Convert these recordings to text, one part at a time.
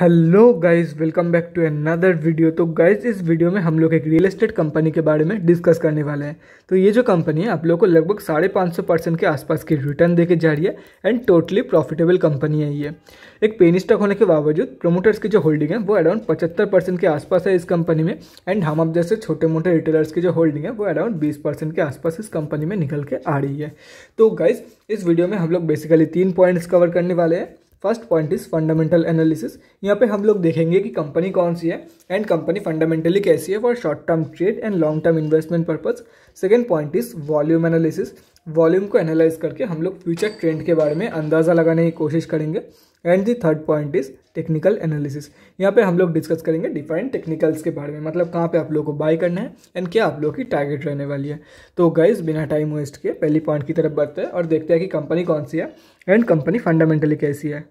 hello guys welcome back to another video तो guys इस video में हम लोग एक रियल एस्टेट कंपनी के बारे में डिस्कस करने वाले हैं तो ये जो कंपनी है आप लोगों को लगभग साढ़े पाँच सौ परसेंट के आसपास की रिटर्न देके जा रही है एंड टोटली प्रॉफिटेबल कंपनी है ये एक पेनी स्टॉक होने के बावजूद प्रोमोटर्स की जो होल्डिंग है वो अराउंड पचहत्तर के आसपास है इस कंपनी में एंड हम अब जैसे छोटे मोटे रिटेलर्स की जो होल्डिंग है वो अराउंड बीस के आसपास इस कंपनी में निकल के आ रही है तो गाइज इस वीडियो में हम लोग बेसिकली तीन पॉइंट्स कवर करने वाले हैं first point is fundamental analysis यहाँ पे हम लोग देखेंगे कि कंपनी कौन सी है एंड कंपनी फंडामेंटली कैसी है for short term trade and long term investment purpose second point is volume analysis volume को एनालाइज करके हम लोग फ्यूचर ट्रेंड के बारे में अंदाज़ा लगाने की कोशिश करेंगे and the third point is technical analysis यहाँ पे हम लोग डिस्कस करेंगे डिफरेंट टेक्निकल्स के बारे में मतलब कहाँ पे आप लोगों को बाय करना है एंड क्या आप लोगों की टारगेट रहने वाली है तो गाइज बिना टाइम वेस्ट किए पहली पॉइंट की तरफ बढ़ते हैं और देखते हैं कि कंपनी कौन सी है एंड कंपनी फंडामेंटली कैसी है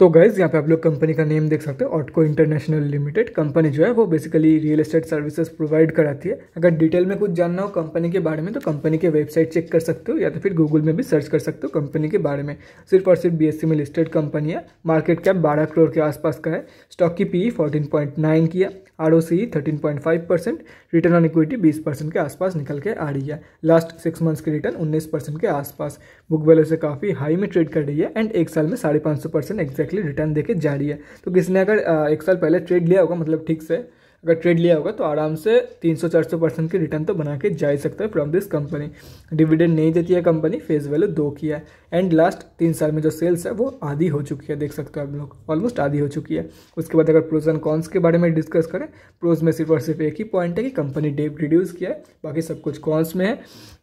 तो गैज़ यहाँ पे आप लोग कंपनी का नेम देख सकते हो ऑटको इंटरनेशनल लिमिटेड कंपनी जो है वो basically real estate services provide कराती है अगर डिटेल में कुछ जानना हो कंपनी के बारे में तो कंपनी के वेबसाइट चेक कर सकते हो या तो फिर गूगल में भी सर्च कर सकते हो कंपनी के बारे में सिर्फ और सिर्फ बी में लिस्टेड कंपनी है मार्केट कैप बारह करोड़ के आसपास का है स्टॉक की पी फोर्टीन पॉइंट नाइन की है R O C thirteen point five percent return on equity बीस परसेंट के आसपास निकल के आ रही है लास्ट सिक्स मंथ्स की रिटर्न उन्नीस परसेंट के आसपास बुक वैल्यू से काफ़ी हाई में ट्रेड कर रही है एंड एक साल में साढ़े पाँच सौ परसेंट एग्जैक्टली रिटर्न देके जा रही है तो किसने अगर एक साल पहले ट्रेड लिया होगा मतलब ठीक से अगर ट्रेड लिया होगा तो आराम से 300-400 परसेंट की रिटर्न तो बना के जा ही सकता है फ्रॉम दिस कंपनी डिविडेंड नहीं देती है कंपनी फेस वैल्यू दो की है एंड लास्ट तीन साल में जो सेल्स है वो आधी हो चुकी है देख सकते हो आप लोग ऑलमोस्ट आधी हो चुकी है उसके बाद अगर प्रोज एंड कॉन्स के बारे में डिस्कस करें प्रोज में सिर्फ और सिर्फ एक ही पॉइंट है कि कंपनी डेप रिड्यूस किया है बाकी सब कुछ कॉन्स में है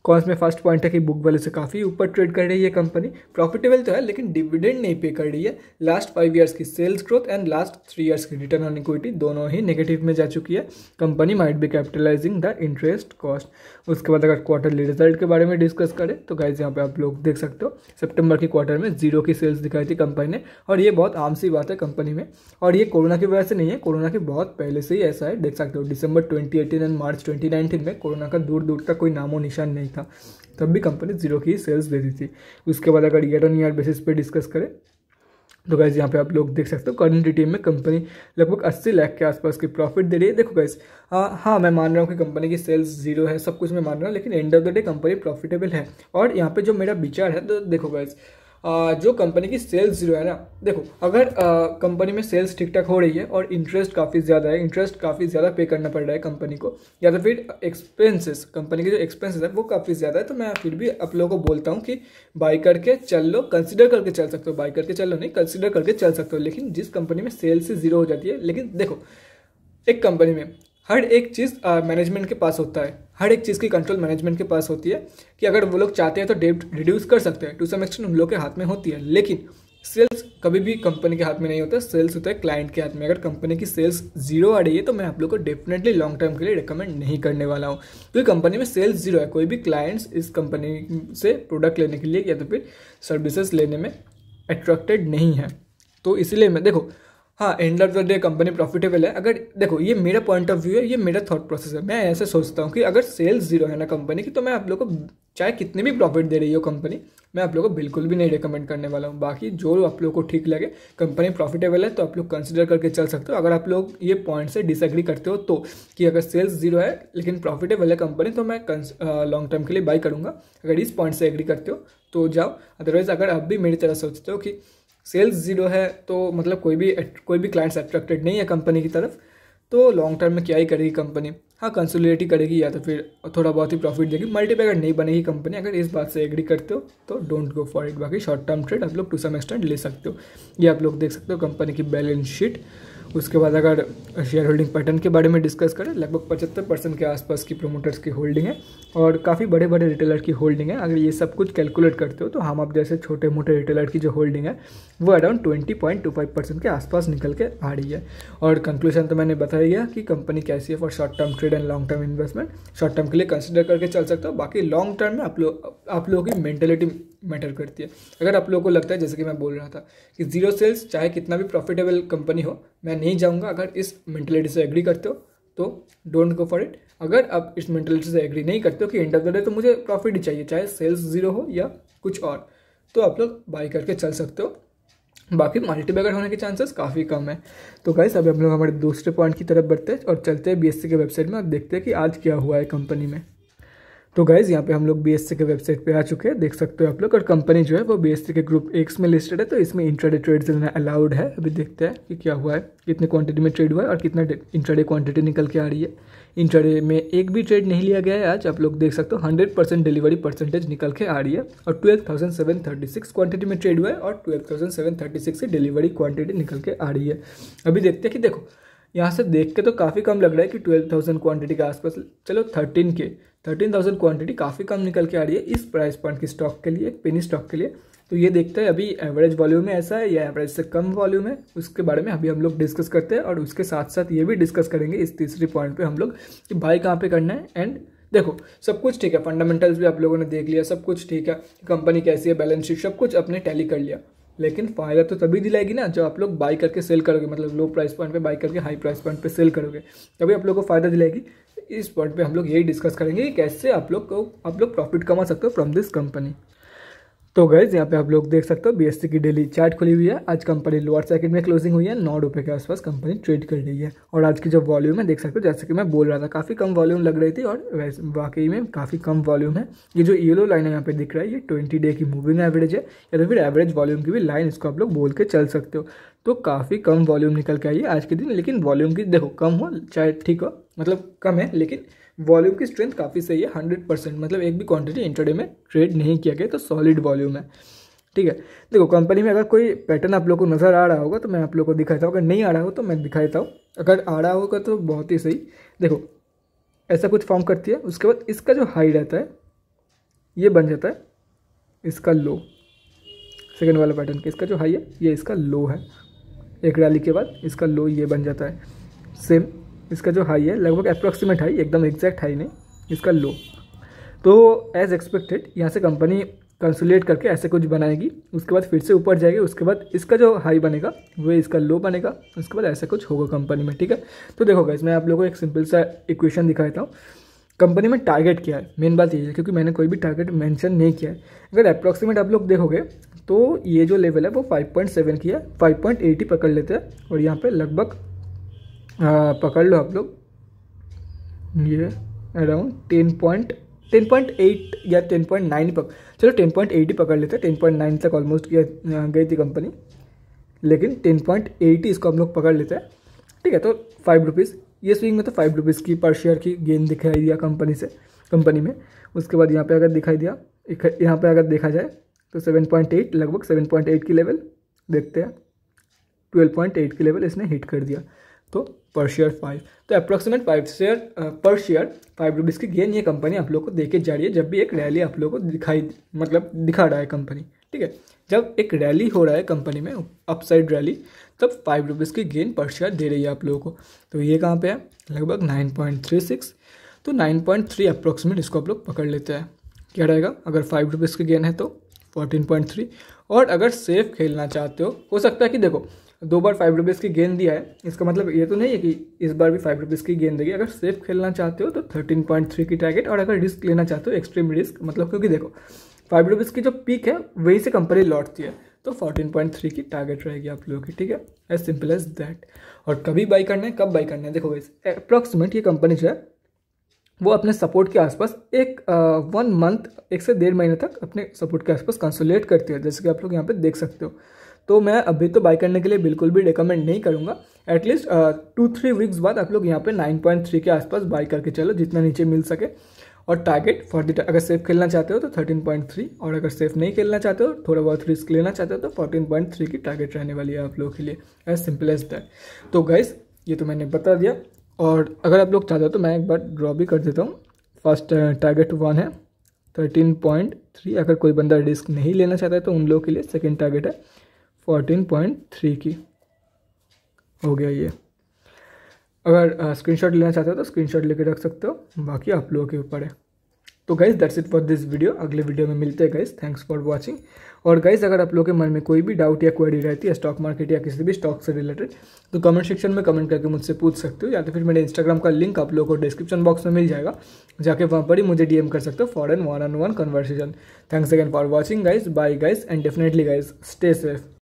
कॉन्स में फर्स्ट पॉइंट है कि बुक वैल्यू से काफ़ी ऊपर ट्रेड कर रही है कंपनी प्रॉफिटेबल तो है लेकिन डिविडेंड नहीं पे कर रही है लास्ट फाइव ईयर्स की sales growth and last three years की रिटर्न ऑन इक्विटी दोनों ही नेगेटिव में जा चुकी है company might be capitalising the interest cost उसके बाद अगर क्वार्टरली रिजल्ट के बारे में डिस्कस करें तो गाइज यहाँ पे आप लोग देख सकते हो सितंबर के क्वार्टर में जीरो की सेल्स दिखाई थी कंपनी ने और ये बहुत आम सी बात है कंपनी में और ये कोरोना की वजह से नहीं है कोरोना के बहुत पहले से ही ऐसा है देख सकते हो December twenty and March twenty में कोरोना का दूर दूर का कोई नामो निशान नहीं था तब भी कंपनी जीरो की सेल्स दे दी थी उसके बाद अगर ईयर ऑन ईयर बेसिस पे डिस्कस करें तो गैस यहाँ पे आप लोग देख सकते हो करंट टीम में कंपनी लगभग 80 लाख के आसपास की प्रॉफिट दे रही है देखो गैस हाँ मैं मान रहा हूँ कि कंपनी की सेल्स जीरो है सब कुछ मैं मान रहा हूँ लेकिन end of the day company profitable है और यहाँ पे जो मेरा विचार है तो देखो गैस जो कंपनी की सेल्स जीरो है ना देखो अगर कंपनी में सेल्स ठीक ठाक हो रही है और इंटरेस्ट काफ़ी ज़्यादा है इंटरेस्ट काफ़ी ज़्यादा पे करना पड़ रहा है कंपनी को या तो फिर एक्सपेंसेस कंपनी के जो एक्सपेंसेस है वो काफ़ी ज़्यादा है तो मैं फिर भी आप लोगों को बोलता हूँ कि बाई करके चल लो कंसिडर करके चल सकते हो बाई करके चल लो नहीं कंसिडर करके चल सकते हो लेकिन जिस कंपनी में सेल्स ज़ीरो हो जाती है लेकिन देखो एक कंपनी में हर एक चीज़ मैनेजमेंट के पास होता है हर एक चीज़ की कंट्रोल मैनेजमेंट के पास होती है कि अगर वो लोग चाहते हैं तो डेट रिड्यूस कर सकते हैं टू सम एक्सटेंट उन लोग के हाथ में होती है लेकिन सेल्स कभी भी कंपनी के हाथ में नहीं होता सेल्स होता है क्लाइंट के हाथ में अगर कंपनी की सेल्स जीरो आ रही है तो मैं आप लोग को डेफिनेटली लॉन्ग टर्म के लिए रिकमेंड नहीं करने वाला हूँ क्योंकि तो कंपनी में सेल्स जीरो है कोई भी क्लाइंट्स इस कंपनी से प्रोडक्ट लेने के लिए या तो फिर सर्विसेज लेने में अट्रैक्टेड नहीं है तो इसीलिए मैं देखो हाँ end of the day company profitable है अगर देखो ये मेरा पॉइंट ऑफ व्यू है ये मेरा थॉट प्रोसेस है मैं ऐसे सोचता हूँ कि अगर सेल्स जीरो है ना कंपनी की तो मैं आप लोग को चाहे कितने भी प्रॉफिट दे रही हो कंपनी मैं आप लोग को बिल्कुल भी नहीं रिकमेंड करने वाला हूँ बाकी जो आप लोग को ठीक लगे कंपनी प्रॉफिटेबल है तो आप लोग कंसिडर करके चल सकते हो अगर आप लोग ये पॉइंट से डिसएग्री करते हो तो कि अगर सेल्स जीरो है लेकिन प्रॉफिटेबल है कंपनी तो मैं लॉन्ग टर्म के लिए बाई करूँगा अगर इस पॉइंट से एग्री करते हो तो जाओ अदरवाइज़ अगर आप भी मेरी तरह सोचते हो कि सेल्स ज़ीरो है तो मतलब कोई भी कोई भी क्लाइंट्स अट्रैक्टेड नहीं है कंपनी की तरफ तो लॉन्ग टर्म में क्या ही करेगी कंपनी हाँ कंसोलिडेट ही करेगी या तो फिर थोड़ा बहुत ही प्रॉफिट देगी अगर नहीं बनेगी कंपनी अगर इस बात से एग्री करते हो तो डोंट गो फॉर इट बाकी शॉर्ट टर्म ट्रेड आप लोग टू सम एक्सटेंड ले सकते हो ये आप लोग देख सकते हो कंपनी की बैलेंस शीट उसके बाद अगर शेयर होल्डिंग पैटर्न के बारे में डिस्कस करें लगभग पचहत्तर परसेंट के आसपास की प्रोमोटर्स की होल्डिंग है और काफ़ी बड़े बड़े रिटेलर की होल्डिंग है अगर ये सब कुछ कैलकुलेट करते हो तो हम आप जैसे छोटे मोटे रिटेलर की जो होल्डिंग है वो around twenty point two five percent के आसपास निकल के आ रही है और कंक्लूजन तो मैंने बताया गया कि कंपनी कैसी है for short term trade and long term investment short term के लिए कंसिडर करके चल सकते हो बाकी लॉन्ग टर्म में आप लोग आप लोगों की मैंटेलिटी मैटर करती है अगर आप लोगों को लगता है जैसे कि मैं बोल रहा था कि जीरो सेल्स चाहे कितना भी प्रॉफिटेबल कंपनी हो मैं नहीं जाऊँगा अगर इस मेंटेलिटी से एग्री करते हो तो डोंट गो फॉर इट अगर आप इस मेंटेलिटी से एग्री नहीं करते हो कि इंटर करें तो मुझे प्रॉफिट ही चाहिए चाहे सेल्स जीरो हो या कुछ और तो आप लोग बाई करके चल सकते हो बाकी मल्टीपैगर होने के चांसेस काफ़ी कम है तो गाइस अभी हम लोग हमारे दूसरे पॉइंट की तरफ बढ़ते हैं और चलते हैं बीएससी के वेबसाइट में और देखते हैं कि आज क्या हुआ है कंपनी में तो गाइज़ यहाँ पे हम लोग बी के वेबसाइट पे आ चुके हैं देख सकते हो आप लोग और कंपनी जो है वो बी के ग्रुप एक्स में लिस्टेड है तो इसमें इंट्राडे ट्रेड लेना अलाउड है अभी देखते हैं कि क्या हुआ है कितने क्वांटिटी में ट्रेड हुआ है और कितना इंट्राडे क्वांटिटी निकल के आ रही है इंट्राडे में एक भी ट्रेड नहीं लिया गया है आज आप लोग देख सकते हो हंड्रेड परसेंट डिलीवरी परसेंटेज निकल के आ रही है और twelve thousand seven thirty six quantity में ट्रेड हुआ है और twelve thousand seven thirty six delivery quantity निकल के आ रही है अभी देखते हैं कि देखो यहाँ से देख के तो काफ़ी कम लग रहा है कि ट्वेल्व थाउजेंड क्वान्टिटी के आसपास चलो थर्टीन के थर्टीन थाउजेंड क्वान्टिटी काफ़ी कम निकल के आ रही है इस प्राइस पॉइंट की स्टॉक के लिए पेनी स्टॉक के लिए तो ये देखते हैं अभी एवरेज वॉल्यूम में ऐसा है या एवरेज से कम वॉल्यूम है उसके बारे में अभी हम लोग डिस्कस करते हैं और उसके साथ साथ ये भी डिस्कस करेंगे इस तीसरी पॉइंट पर हम लोग कि बाई कहाँ पर करना है एंड देखो सब कुछ ठीक है फंडामेंटल्स भी आप लोगों ने देख लिया सब कुछ ठीक है कंपनी कैसी है बैलेंस शीट सब कुछ अपने टैली कर लिया लेकिन फ़ायदा तो तभी दिलाएगी ना जब आप लोग बाई करके सेल करोगे मतलब लो प्राइस पॉइंट पे बाई करके हाई प्राइस पॉइंट पे सेल करोगे तभी आप लोग को फ़ायदा दिलाएगी इस पॉइंट पे हम लोग यही डिस्कस करेंगे कि कैसे आप लोग को आप लोग प्रॉफिट कमा सकते हो फ्रॉम दिस कंपनी तो गैज़ यहाँ पे आप लोग देख सकते हो बीएससी की डेली चार्ट खुली हुई है आज कंपनी लोअर सेकंड में क्लोजिंग हुई है नौ रुपये के आसपास कंपनी ट्रेड कर रही है और आज की जो वॉल्यूम है देख सकते हो जैसे कि मैं बोल रहा था काफ़ी कम वॉल्यूम लग रही थी और वाकई में काफ़ी कम वॉल्यूम है ये जो येलो लाइन है यहाँ पे दिख रहा है ये ट्वेंटी डे की मूविंग एवरेज है या तो फिर एवरेज वॉल्यूम की भी लाइन इसको आप लोग बोल के चल सकते हो तो काफ़ी कम वॉल्यूम निकल के आई है आज के दिन लेकिन वॉल्यूम की देखो कम हो चाहे ठीक हो मतलब कम है लेकिन वॉल्यूम की स्ट्रेंथ काफ़ी सही है हंड्रेड परसेंट मतलब एक भी क्वांटिटी इंटरडे में ट्रेड नहीं किया गया तो सॉलिड वॉल्यूम है ठीक है देखो कंपनी में अगर कोई पैटर्न आप लोग को नज़र आ रहा होगा तो मैं आप लोग को दिखाता हूँ अगर नहीं आ रहा हो तो मैं दिखाता हूँ अगर आ रहा होगा तो बहुत ही सही देखो ऐसा कुछ फॉर्म करती है उसके बाद इसका जो हाई रहता है ये बन जाता है इसका लो सेकेंड वाला पैटर्न का इसका जो हाई है ये इसका लो है एक रैली के बाद इसका लो ये बन जाता है सेम इसका जो हाई है लगभग अप्रॉक्सीमेट हाई एकदम एग्जैक्ट हाई नहीं इसका लो तो एज एक्सपेक्टेड यहाँ से कंपनी कंसुलेट करके ऐसे कुछ बनाएगी उसके बाद फिर से ऊपर जाएगी उसके बाद इसका जो हाई बनेगा वो इसका लो बनेगा उसके बाद ऐसा कुछ होगा कंपनी में ठीक है तो देखो इसमें आप लोगों को एक सिंपल सा इक्वेशन देता हूँ कंपनी में टारगेट क्या है मेन बात ये है क्योंकि मैंने कोई भी टारगेट मेंशन नहीं किया है अगर अप्रॉक्सीमेट आप लोग देखोगे तो ये जो लेवल है वो 5.7 की है 5.80 पकड़ लेते हैं और यहाँ पे लगभग आ, हाँ, पकड़ लो आप लोग ये around ten point ten point eight या टेन पॉइंट नाइन पक चलो टेन पॉइंट एट ही पकड़ लेते हैं टेन पॉइंट नाइन तक ऑलमोस्ट हाँ, गई थी कंपनी लेकिन टेन पॉइंट एट ही इसको हम लोग पकड़ लेते हैं ठीक है तो फाइव रुपीज़ ये स्विंग में तो फाइव रुपीज़ की पर शेयर की गेन दिखाई दिया कंपनी से कंपनी में उसके बाद यहाँ पर अगर दिखाई दिया यहाँ पर अगर देखा जाए तो सेवन पॉइंट एट लगभग सेवन पॉइंट एट की लेवल देखते हैं ट्वेल्व पॉइंट एट की लेवल इसने हिट कर दिया तो पर शेयर फाइव तो approximate five share per share five rupees की गेन ये कंपनी आप लोग को देखे जा रही है जब भी एक रैली आप लोग को दिखाई मतलब दिखा रहा है कंपनी ठीक है जब एक रैली हो रहा है कंपनी में अपसाइड रैली तब फाइव रुपीज़ की गेन पर शेयर दे रही है आप लोगों को तो ये कहाँ पे है लगभग नाइन पॉइंट थ्री सिक्स तो नाइन पॉइंट थ्री अप्रोक्सीमेट इसको आप लोग पकड़ लेते हैं क्या रहेगा अगर फाइव रुपीज़ की गेन है तो फोर्टीन पॉइंट थ्री और अगर सेफ खेलना चाहते हो हो सकता है कि देखो दो बार फाइव रुपीज़ की गेंद दिया है इसका मतलब ये तो नहीं है कि इस बार भी फाइव रुपीज़ की गेंद देगी अगर सेफ खेलना चाहते हो तो थर्टीन पॉइंट थ्री की टारगेट और अगर रिस्क लेना चाहते हो एक्सट्रीम रिस्क मतलब क्योंकि देखो फाइव रुपीज़ की जो पीक है वही से कंपनी लौटती है तो फोर्टीन पॉइंट थ्री की टारगेट रहेगी आप लोगों की ठीक है एज सिंपल एज दैट और कभी बाई करना है कब बाई करना है देखो वैसे अप्रॉक्सीमेट ये कंपनी जो है वो अपने सपोर्ट के आसपास एक वन मंथ एक से डेढ़ महीने तक अपने सपोर्ट के आसपास कंसोलेट करती है जैसे कि आप लोग यहाँ पे देख सकते हो तो मैं अभी तो बाय करने के लिए बिल्कुल भी रिकमेंड नहीं करूँगा एटलीस्ट टू थ्री वीक्स बाद आप लोग यहाँ पे 9.3 के आसपास बाय करके चलो जितना नीचे मिल सके और टारगेट द अगर सेफ खेलना चाहते हो तो 13.3 और अगर सेफ नहीं खेलना चाहते हो थोड़ा बहुत रिस्क लेना चाहते हो तो 14.3 की टारगेट रहने वाली है आप लोगों के लिए एज सिंपल एज दैट तो गाइज ये तो मैंने बता दिया और अगर आप लोग चाहते हो तो मैं एक बार ड्रॉ भी कर देता हूँ फर्स्ट टारगेट वन है थर्टीन पॉइंट थ्री अगर कोई बंदा रिस्क नहीं लेना चाहता है तो उन लोगों के लिए सेकेंड टारगेट है फोर्टीन पॉइंट थ्री की हो गया ये अगर स्क्रीनशॉट लेना चाहते हो तो स्क्रीनशॉट लेके रख सकते हो बाकी आप लोगों के ऊपर है तो guys that's it for this video अगले वीडियो में मिलते हैं गाइज थैंक्स फॉर वाचिंग और गाइज अगर आप लोगों के मन में कोई भी डाउट या क्वेरी रहती है स्टॉक मार्केट या किसी भी स्टॉक से रिलेटेड तो कमेंट सेक्शन में कमेंट करके मुझसे पूछ सकते हो या तो फिर मेरे इंस्टाग्राम का लिंक आप लोगों को डिस्क्रिप्शन बॉक्स में मिल जाएगा जाके वहाँ पर ही मुझे डीएम कर सकते हो for an one on one conversation thanks again for watching guys bye guys and definitely guys stay safe